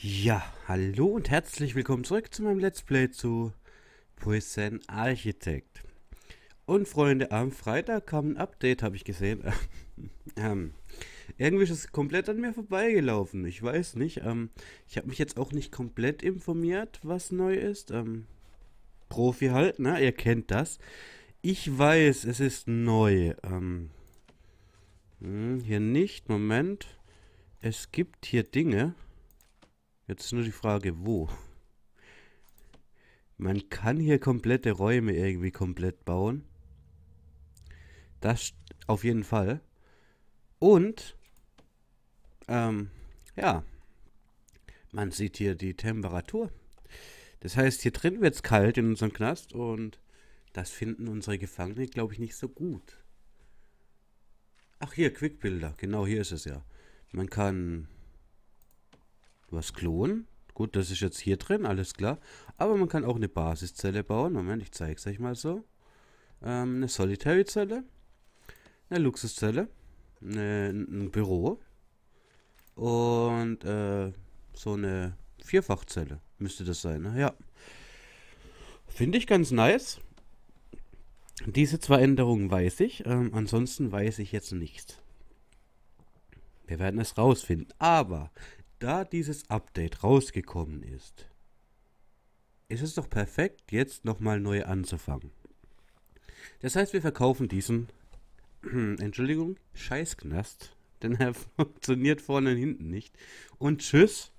Ja, hallo und herzlich willkommen zurück zu meinem Let's Play zu Prison Architect. Und Freunde, am Freitag kam ein Update, habe ich gesehen. ähm, irgendwie ist es komplett an mir vorbeigelaufen. Ich weiß nicht. Ähm, ich habe mich jetzt auch nicht komplett informiert, was neu ist. Ähm, Profi halt, ne? Ihr kennt das. Ich weiß, es ist neu. Ähm, hm, hier nicht. Moment. Es gibt hier Dinge. Jetzt ist nur die Frage, wo? Man kann hier komplette Räume irgendwie komplett bauen. Das auf jeden Fall. Und, ähm, ja, man sieht hier die Temperatur. Das heißt, hier drin wird es kalt in unserem Knast und das finden unsere Gefangenen, glaube ich, nicht so gut. Ach hier, Quickbilder. Genau hier ist es ja. Man kann was klonen. Gut, das ist jetzt hier drin, alles klar. Aber man kann auch eine Basiszelle bauen. Moment, ich zeige es euch mal so. Ähm, eine Solitary-Zelle. Eine Luxuszelle. Eine, ein Büro. Und äh, so eine Vierfachzelle müsste das sein. Ne? Ja. Finde ich ganz nice. Diese zwei Änderungen weiß ich. Ähm, ansonsten weiß ich jetzt nichts. Wir werden es rausfinden. Aber da dieses Update rausgekommen ist, ist es doch perfekt, jetzt nochmal neu anzufangen. Das heißt, wir verkaufen diesen, Entschuldigung, Scheißknast, denn er funktioniert vorne und hinten nicht. Und tschüss,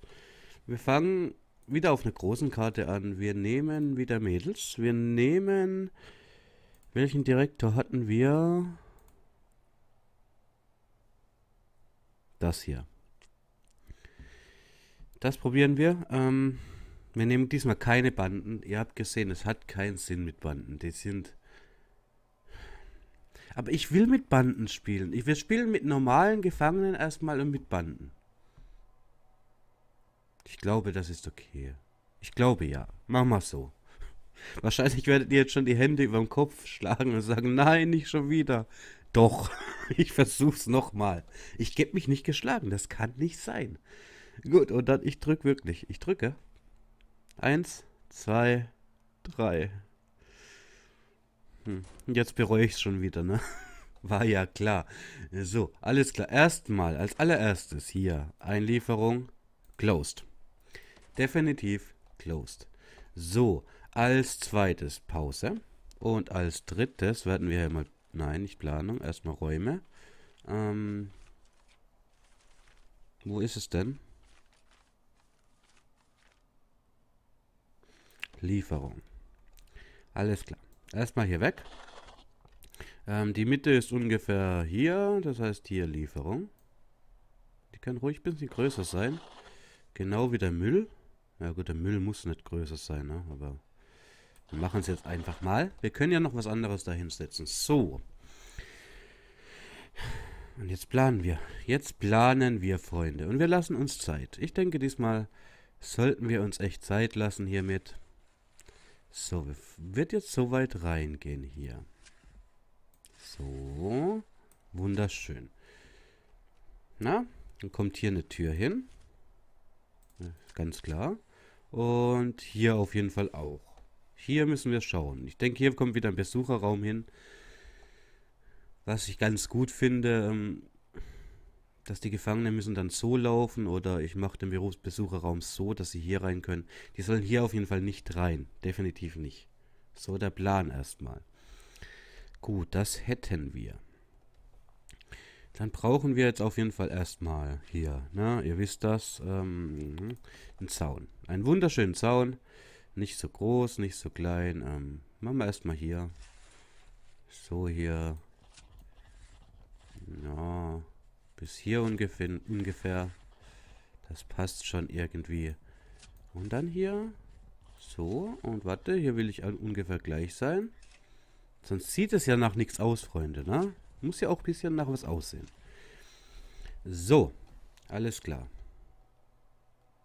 wir fangen wieder auf einer großen Karte an. Wir nehmen wieder Mädels. Wir nehmen, welchen Direktor hatten wir? Das hier. Das probieren wir. Ähm, wir nehmen diesmal keine Banden. Ihr habt gesehen, es hat keinen Sinn mit Banden. Die sind... Aber ich will mit Banden spielen. Ich will spielen mit normalen Gefangenen erstmal und mit Banden. Ich glaube, das ist okay. Ich glaube ja. Mach mal so. Wahrscheinlich werdet ihr jetzt schon die Hände über den Kopf schlagen und sagen, nein, nicht schon wieder. Doch, ich versuch's nochmal. Ich geb mich nicht geschlagen, das kann nicht sein. Gut, und dann ich drücke wirklich. Ich drücke. Eins, zwei, drei. Hm. Jetzt bereue ich es schon wieder, ne? War ja klar. So, alles klar. Erstmal, als allererstes hier, Einlieferung closed. Definitiv closed. So, als zweites Pause. Und als drittes werden wir hier mal, nein, nicht Planung, erstmal Räume. Ähm, wo ist es denn? Lieferung. Alles klar. Erstmal hier weg. Ähm, die Mitte ist ungefähr hier. Das heißt hier Lieferung. Die kann ruhig ein bisschen größer sein. Genau wie der Müll. Ja gut, der Müll muss nicht größer sein, ne? aber wir machen es jetzt einfach mal. Wir können ja noch was anderes dahinsetzen. So. Und jetzt planen wir. Jetzt planen wir, Freunde. Und wir lassen uns Zeit. Ich denke, diesmal sollten wir uns echt Zeit lassen hiermit. So, wir wird jetzt so weit reingehen hier. So, wunderschön. Na, dann kommt hier eine Tür hin. Ganz klar. Und hier auf jeden Fall auch. Hier müssen wir schauen. Ich denke, hier kommt wieder ein Besucherraum hin. Was ich ganz gut finde, ähm, dass die Gefangenen müssen dann so laufen oder ich mache den Berufsbesucherraum so, dass sie hier rein können. Die sollen hier auf jeden Fall nicht rein. Definitiv nicht. So der Plan erstmal. Gut, das hätten wir. Dann brauchen wir jetzt auf jeden Fall erstmal hier, ne, ihr wisst das, ähm, mhm. einen Zaun. Einen wunderschönen Zaun. Nicht so groß, nicht so klein. Ähm, machen wir erstmal hier. So hier. Bis hier ungefähr, ungefähr. Das passt schon irgendwie. Und dann hier. So, und warte, hier will ich ungefähr gleich sein. Sonst sieht es ja nach nichts aus, Freunde, ne? Muss ja auch ein bisschen nach was aussehen. So, alles klar.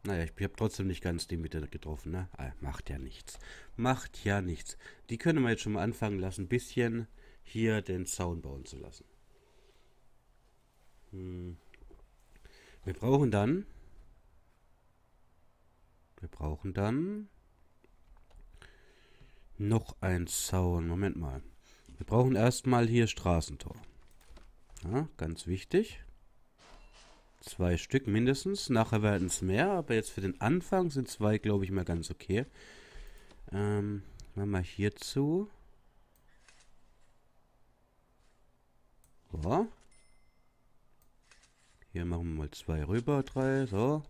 Naja, ich habe trotzdem nicht ganz die Mitte getroffen, ne? Ah, macht ja nichts. Macht ja nichts. Die können wir jetzt schon mal anfangen lassen, ein bisschen hier den Zaun bauen zu lassen. Hm. Wir brauchen dann... Wir brauchen dann... Noch ein Zaun. Moment mal. Wir brauchen erstmal hier Straßentor. Ja, ganz wichtig. Zwei Stück mindestens. Nachher werden es mehr, aber jetzt für den Anfang sind zwei, glaube ich, mal ganz okay. Ähm, machen wir hierzu. So. Hier machen wir mal zwei rüber, drei, so.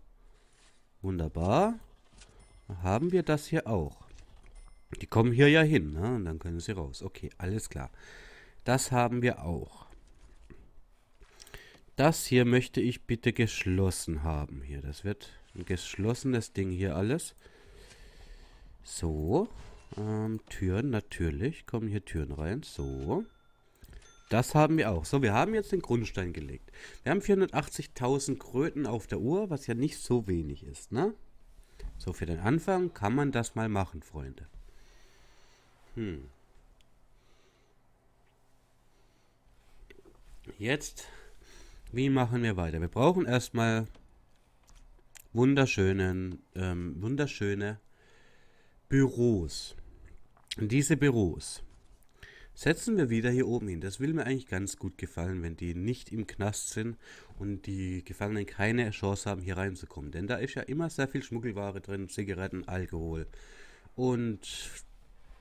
Wunderbar. Dann haben wir das hier auch. Die kommen hier ja hin, ne? Und dann können sie raus. Okay, alles klar. Das haben wir auch. Das hier möchte ich bitte geschlossen haben. Hier, das wird ein geschlossenes Ding hier alles. So. Ähm, Türen, natürlich. Kommen hier Türen rein. So. Das haben wir auch. So, wir haben jetzt den Grundstein gelegt. Wir haben 480.000 Kröten auf der Uhr, was ja nicht so wenig ist, ne? So, für den Anfang kann man das mal machen, Freunde. Hm. Jetzt, wie machen wir weiter? Wir brauchen erstmal wunderschönen, ähm, wunderschöne Büros. diese Büros setzen wir wieder hier oben hin. Das will mir eigentlich ganz gut gefallen, wenn die nicht im Knast sind und die Gefangenen keine Chance haben, hier reinzukommen. Denn da ist ja immer sehr viel Schmuggelware drin, Zigaretten, Alkohol und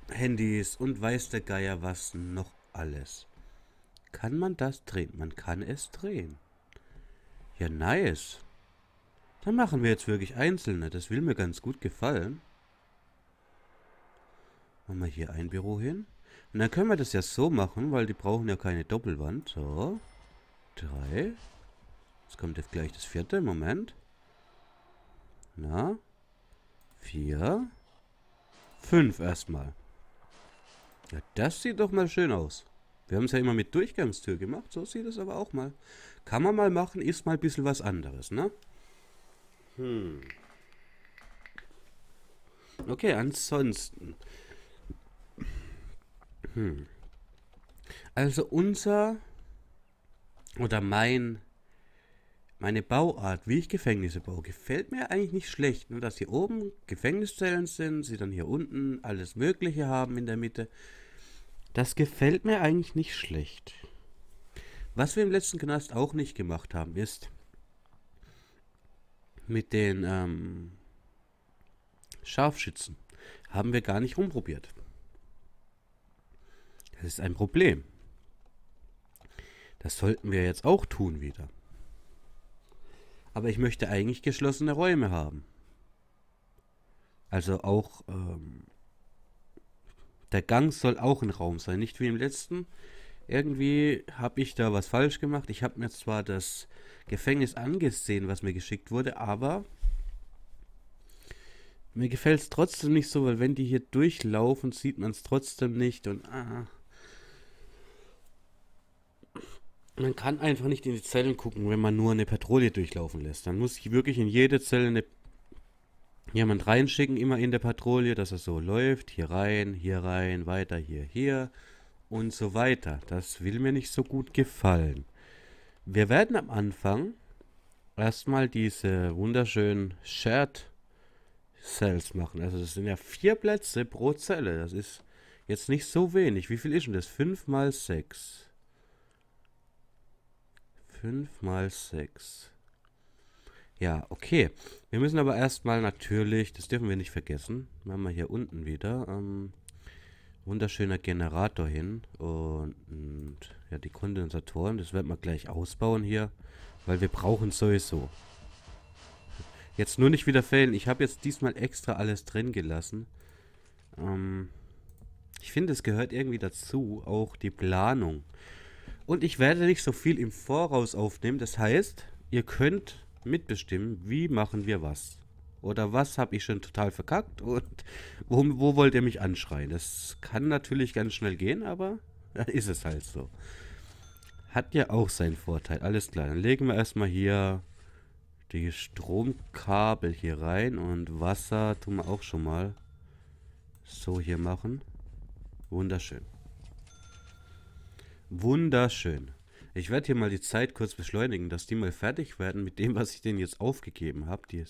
Handys und weiß der Geier was noch alles. Kann man das drehen? Man kann es drehen. Ja, nice. Dann machen wir jetzt wirklich einzelne. Das will mir ganz gut gefallen. Machen wir hier ein Büro hin. Und dann können wir das ja so machen, weil die brauchen ja keine Doppelwand. So. Drei. Jetzt kommt jetzt gleich das vierte. Moment. Na. Vier. Fünf erstmal. Ja, das sieht doch mal schön aus. Wir haben es ja immer mit Durchgangstür gemacht. So sieht es aber auch mal. Kann man mal machen, ist mal ein bisschen was anderes, ne? Hm. Okay, ansonsten. Hm. Also unser oder mein meine Bauart, wie ich Gefängnisse baue, gefällt mir eigentlich nicht schlecht. Nur dass hier oben Gefängniszellen sind, sie dann hier unten alles Mögliche haben in der Mitte. Das gefällt mir eigentlich nicht schlecht. Was wir im letzten Knast auch nicht gemacht haben, ist mit den ähm, Scharfschützen. Haben wir gar nicht rumprobiert. Das ist ein Problem. Das sollten wir jetzt auch tun wieder. Aber ich möchte eigentlich geschlossene Räume haben. Also auch ähm, der Gang soll auch ein Raum sein, nicht wie im letzten. Irgendwie habe ich da was falsch gemacht. Ich habe mir zwar das Gefängnis angesehen, was mir geschickt wurde, aber mir gefällt es trotzdem nicht so, weil wenn die hier durchlaufen, sieht man es trotzdem nicht und ah. man kann einfach nicht in die Zellen gucken, wenn man nur eine Patrouille durchlaufen lässt. Dann muss ich wirklich in jede Zelle eine, jemand reinschicken, immer in der Patrouille, dass es so läuft. Hier rein, hier rein, weiter, hier, hier und so weiter. Das will mir nicht so gut gefallen. Wir werden am Anfang erstmal diese wunderschönen Shared Cells machen. Also das sind ja vier Plätze pro Zelle. Das ist jetzt nicht so wenig. Wie viel ist denn das? Fünf mal sechs. 5 mal 6. Ja, okay. Wir müssen aber erstmal natürlich, das dürfen wir nicht vergessen, machen wir hier unten wieder, ähm, wunderschöner Generator hin und, und, ja, die Kondensatoren, das werden wir gleich ausbauen hier, weil wir brauchen sowieso. Jetzt nur nicht wieder fällen. Ich habe jetzt diesmal extra alles drin gelassen. Ähm, ich finde, es gehört irgendwie dazu, auch die Planung. Und ich werde nicht so viel im Voraus aufnehmen. Das heißt, ihr könnt mitbestimmen, wie machen wir was. Oder was habe ich schon total verkackt und wo, wo wollt ihr mich anschreien? Das kann natürlich ganz schnell gehen, aber dann ist es halt so. Hat ja auch seinen Vorteil. Alles klar, dann legen wir erstmal hier die Stromkabel hier rein und Wasser tun wir auch schon mal so hier machen. Wunderschön. Wunderschön. Ich werde hier mal die Zeit kurz beschleunigen, dass die mal fertig werden mit dem, was ich denen jetzt aufgegeben habe. Die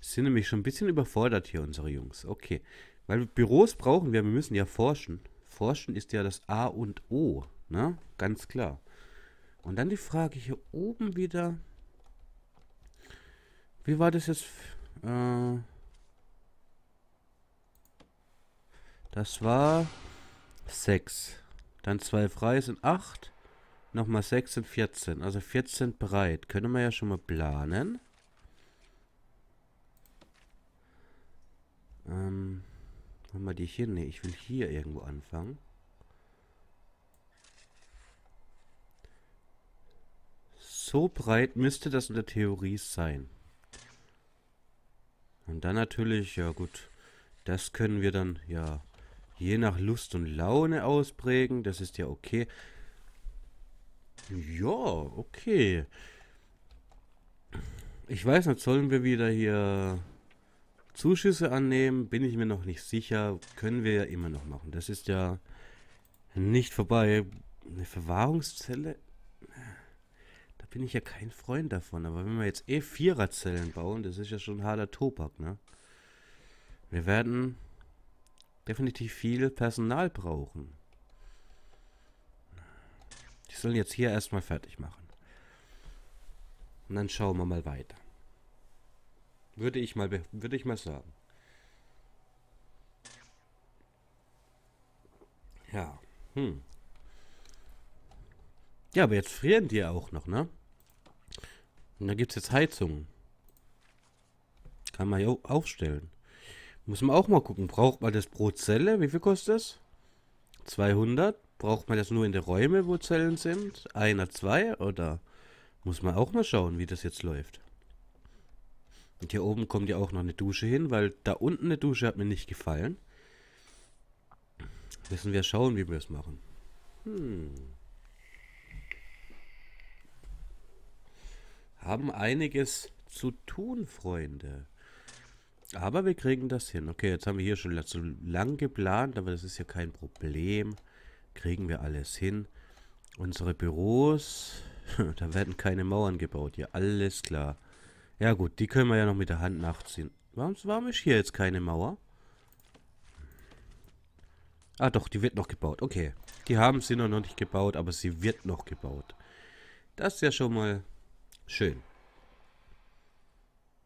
sind nämlich schon ein bisschen überfordert hier, unsere Jungs. Okay. Weil Büros brauchen wir, wir müssen ja forschen. Forschen ist ja das A und O, ne? Ganz klar. Und dann die Frage hier oben wieder. Wie war das jetzt? Äh, das war 6. Dann zwei frei sind 8. Nochmal 6 sind 14. Also 14 breit. Können wir ja schon mal planen. Ähm, machen wir die hier? Ne, ich will hier irgendwo anfangen. So breit müsste das in der Theorie sein. Und dann natürlich, ja gut, das können wir dann, ja, je nach Lust und Laune ausprägen. Das ist ja okay. Ja, okay. Ich weiß nicht, sollen wir wieder hier Zuschüsse annehmen? Bin ich mir noch nicht sicher. Können wir ja immer noch machen. Das ist ja nicht vorbei. Eine Verwahrungszelle? Da bin ich ja kein Freund davon. Aber wenn wir jetzt eh Viererzellen bauen, das ist ja schon harter Tobak, ne? Wir werden definitiv viel Personal brauchen. Die sollen jetzt hier erstmal fertig machen. Und dann schauen wir mal weiter. Würde ich mal, würde ich mal sagen. Ja, hm. Ja, aber jetzt frieren die ja auch noch, ne? Und da gibt es jetzt Heizungen. Kann man ja aufstellen. Muss man auch mal gucken. Braucht man das pro Zelle? Wie viel kostet das? 200? Braucht man das nur in den Räumen, wo Zellen sind? Einer, zwei? Oder muss man auch mal schauen, wie das jetzt läuft? Und hier oben kommt ja auch noch eine Dusche hin, weil da unten eine Dusche hat mir nicht gefallen. Müssen wir schauen, wie wir es machen. Hm. Haben einiges zu tun, Freunde. Aber wir kriegen das hin. Okay, jetzt haben wir hier schon zu lang geplant, aber das ist ja kein Problem. Kriegen wir alles hin. Unsere Büros, da werden keine Mauern gebaut. Ja, alles klar. Ja gut, die können wir ja noch mit der Hand nachziehen. Warum, warum ist hier jetzt keine Mauer? Ah doch, die wird noch gebaut. Okay, die haben sie noch nicht gebaut, aber sie wird noch gebaut. Das ist ja schon mal schön.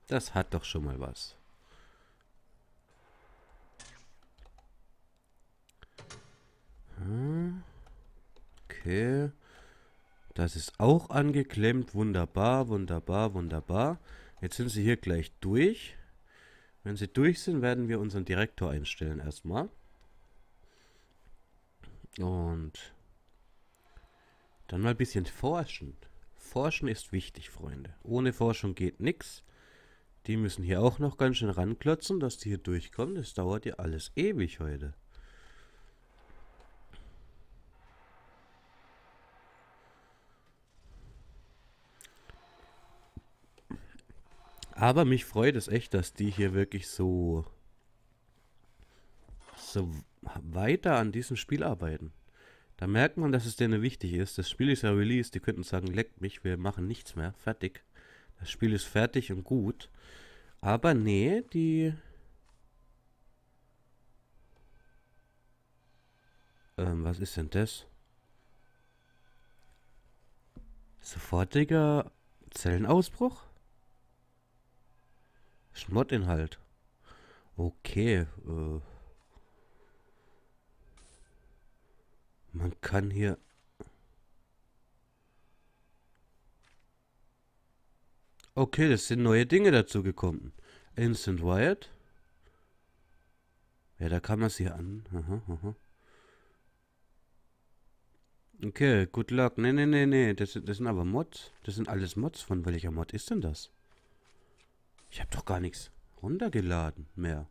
Das hat doch schon mal was. Okay. Das ist auch angeklemmt. Wunderbar, wunderbar, wunderbar. Jetzt sind sie hier gleich durch. Wenn sie durch sind, werden wir unseren Direktor einstellen erstmal. Und dann mal ein bisschen forschen. Forschen ist wichtig, Freunde. Ohne Forschung geht nichts. Die müssen hier auch noch ganz schön ranklotzen, dass die hier durchkommen. Das dauert ja alles ewig heute. Aber mich freut es echt, dass die hier wirklich so, so weiter an diesem Spiel arbeiten. Da merkt man, dass es denen wichtig ist. Das Spiel ist ja released, Die könnten sagen, leckt mich, wir machen nichts mehr. Fertig. Das Spiel ist fertig und gut. Aber nee, die... Ähm, was ist denn das? Sofortiger Zellenausbruch? Schmottinhalt. Okay. Äh. Man kann hier... Okay, das sind neue Dinge dazu gekommen. Instant Wired. Ja, da kann man sie an. Aha, aha. Okay, good luck. Nee, nee, nee, nee. Das, das sind aber Mods. Das sind alles Mods. Von welcher Mod ist denn das? Ich habe doch gar nichts runtergeladen mehr.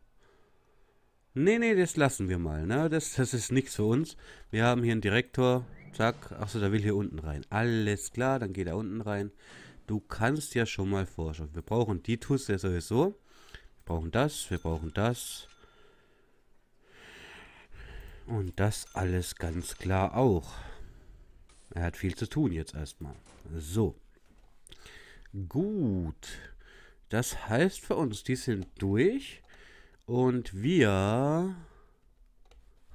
Nee, nee, das lassen wir mal. Ne? Das, das ist nichts für uns. Wir haben hier einen Direktor. Zack. Achso, der will hier unten rein. Alles klar, dann geht er unten rein. Du kannst ja schon mal forschen. Wir brauchen Titus, der sowieso. Wir brauchen das, wir brauchen das. Und das alles ganz klar auch. Er hat viel zu tun jetzt erstmal. So. Gut. Gut. Das heißt für uns, die sind durch. Und wir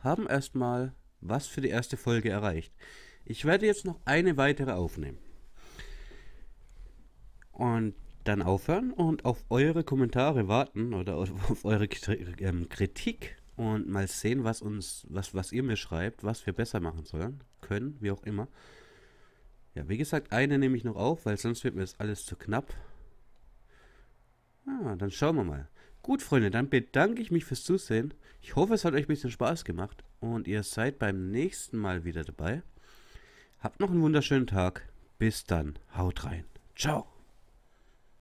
haben erstmal was für die erste Folge erreicht. Ich werde jetzt noch eine weitere aufnehmen. Und dann aufhören und auf eure Kommentare warten oder auf eure ähm, Kritik und mal sehen, was uns, was, was ihr mir schreibt, was wir besser machen sollen, können, wie auch immer. Ja, wie gesagt, eine nehme ich noch auf, weil sonst wird mir das alles zu knapp. Ah, dann schauen wir mal. Gut, Freunde, dann bedanke ich mich fürs Zusehen. Ich hoffe, es hat euch ein bisschen Spaß gemacht und ihr seid beim nächsten Mal wieder dabei. Habt noch einen wunderschönen Tag. Bis dann. Haut rein. Ciao.